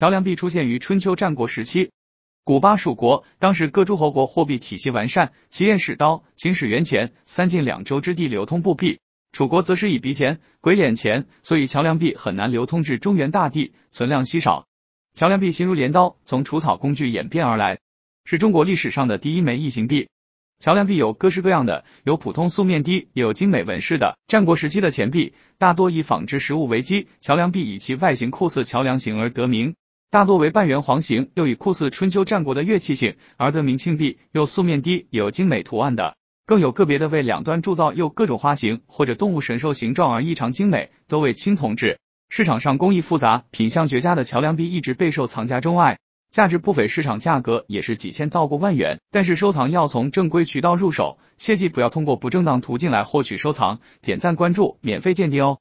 桥梁币出现于春秋战国时期，古巴蜀国当时各诸侯国货币体系完善，齐燕使刀，秦使元钱，三晋两州之地流通布币，楚国则是以鼻钱、鬼脸钱，所以桥梁币很难流通至中原大地，存量稀少。桥梁币形如镰刀，从除草工具演变而来，是中国历史上的第一枚异形币。桥梁币有各式各样的，有普通素面的，也有精美纹饰的。战国时期的钱币大多以仿制实物为基，桥梁币以其外形酷似桥梁形而得名。大多为半圆环形，又以酷似春秋战国的乐器形而得名。庆币，又素面低，有精美图案的，更有个别的为两端铸造又各种花形或者动物神兽形状而异常精美，多为青铜制。市场上工艺复杂、品相绝佳的桥梁币一直备受藏家钟爱，价值不菲，市场价格也是几千到过万元。但是收藏要从正规渠道入手，切记不要通过不正当途径来获取收藏。点赞关注，免费鉴定哦。